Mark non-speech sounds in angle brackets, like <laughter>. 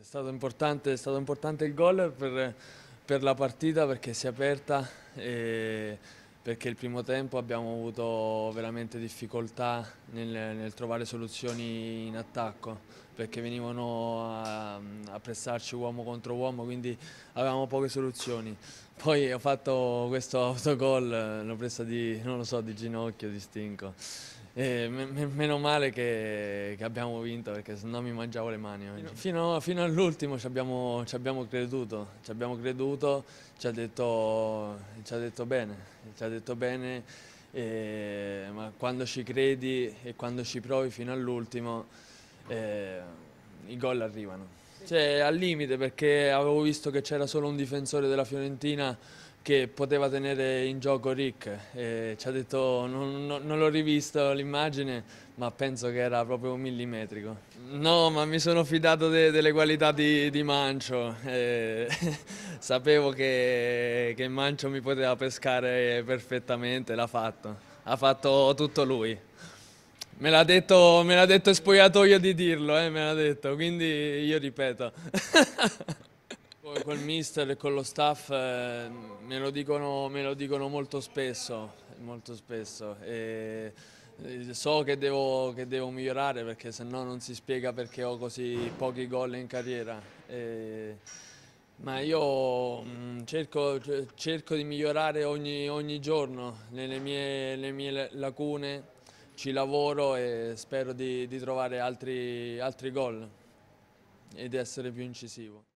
È stato importante, è stato importante il gol per, per, la partita perché si è aperta e perché il primo tempo abbiamo avuto veramente difficoltà nel, nel trovare soluzioni in attacco perché venivano a, a pressarci uomo contro uomo quindi avevamo poche soluzioni. Poi ho fatto questo autogol, l'ho presa di, non lo so, di ginocchio, di stinco. E meno male che, che, abbiamo vinto perché sennò mi mangiavo le mani. Fino, fino all'ultimo ci abbiamo, ci abbiamo, creduto, ci abbiamo creduto, ci ha detto, ci ha detto bene, ci ha detto bene, e, ma quando ci credi e quando ci provi fino all'ultimo eh, i gol arrivano. Cioè, al limite perché avevo visto che c'era solo un difensore della Fiorentina che poteva tenere in gioco Rick. E ci ha detto, non, non, non l'ho rivisto l'immagine, ma penso che era proprio millimetrico. No, ma mi sono fidato de, delle qualità di, di Mancio. E, <laughs> sapevo che, che Mancio mi poteva pescare perfettamente, l'ha fatto. Ha fatto tutto lui. Me l'ha detto, me l'ha detto spogliatoio di dirlo, eh, me l'ha detto, quindi io ripeto. <laughs> col mister e con lo staff eh, me, lo dicono, me, lo dicono, molto spesso, molto spesso. E eh, so che devo, che devo migliorare perché se no non si spiega perché ho così pochi gol in carriera. E, ma io mh, mm, cerco, cioè, cerco, di migliorare ogni, ogni giorno nelle mie, mie lacune ci lavoro e spero di, di trovare altri, altri gol e di essere più incisivo.